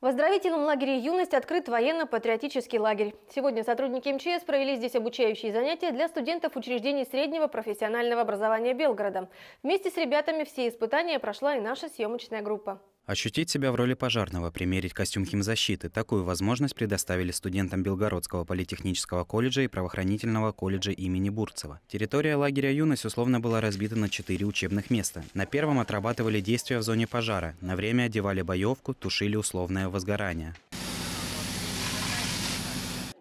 В оздоровительном лагере «Юность» открыт военно-патриотический лагерь. Сегодня сотрудники МЧС провели здесь обучающие занятия для студентов учреждений среднего профессионального образования Белгорода. Вместе с ребятами все испытания прошла и наша съемочная группа. Ощутить себя в роли пожарного, примерить костюм химзащиты – такую возможность предоставили студентам Белгородского политехнического колледжа и правоохранительного колледжа имени Бурцева. Территория лагеря «Юность» условно была разбита на четыре учебных места. На первом отрабатывали действия в зоне пожара, на время одевали боевку, тушили условное возгорание.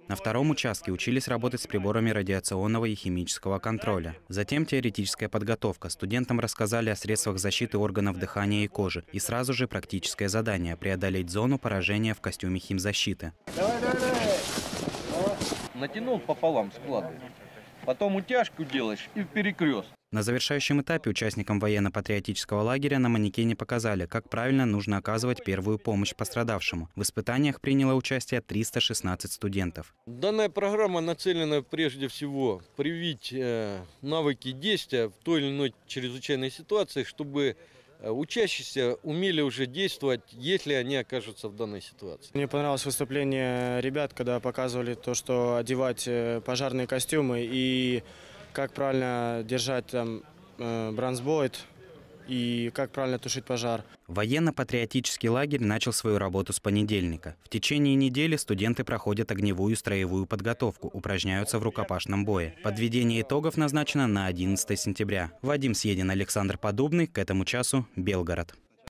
На втором участке учились работать с приборами радиационного и химического контроля. Затем теоретическая подготовка. Студентам рассказали о средствах защиты органов дыхания и кожи. И сразу же практическое задание – преодолеть зону поражения в костюме химзащиты. Давай, давай, давай. Натянул пополам склады. Потом утяжку делаешь и в перекрест. На завершающем этапе участникам военно-патриотического лагеря на манекене показали, как правильно нужно оказывать первую помощь пострадавшему. В испытаниях приняло участие 316 студентов. Данная программа нацелена прежде всего привить э, навыки действия в той или иной чрезвычайной ситуации, чтобы э, учащиеся умели уже действовать, если они окажутся в данной ситуации. Мне понравилось выступление ребят, когда показывали то, что одевать э, пожарные костюмы и как правильно держать там э, бронзбойт и как правильно тушить пожар. Военно-патриотический лагерь начал свою работу с понедельника. В течение недели студенты проходят огневую строевую подготовку, упражняются в рукопашном бое. Подведение итогов назначено на 11 сентября. Вадим Съедин, Александр Подубный. К этому часу Белгород.